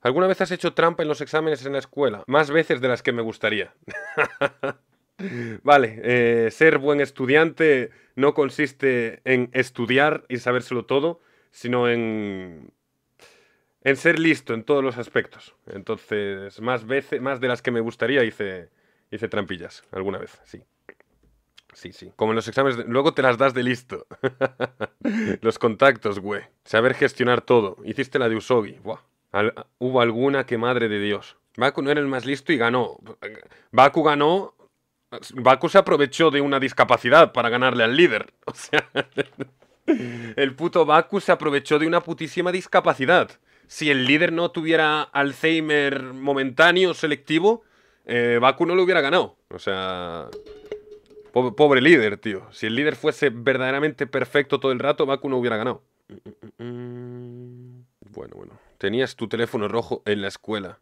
¿Alguna vez has hecho trampa en los exámenes en la escuela? Más veces de las que me gustaría. vale, eh, ser buen estudiante no consiste en estudiar y sabérselo todo, sino en, en ser listo en todos los aspectos. Entonces, más veces, más de las que me gustaría hice, trampillas alguna vez, sí. Sí, sí. Como en los exámenes, luego te las das de listo. los contactos, güey. Saber gestionar todo. Hiciste la de Usogi. Buah hubo alguna que madre de Dios. Baku no era el más listo y ganó. Baku ganó. Baku se aprovechó de una discapacidad para ganarle al líder. O sea, el puto Baku se aprovechó de una putísima discapacidad. Si el líder no tuviera Alzheimer momentáneo, selectivo, eh, Baku no lo hubiera ganado. O sea, pobre, pobre líder, tío. Si el líder fuese verdaderamente perfecto todo el rato, Baku no hubiera ganado bueno. Tenías tu teléfono rojo en la escuela.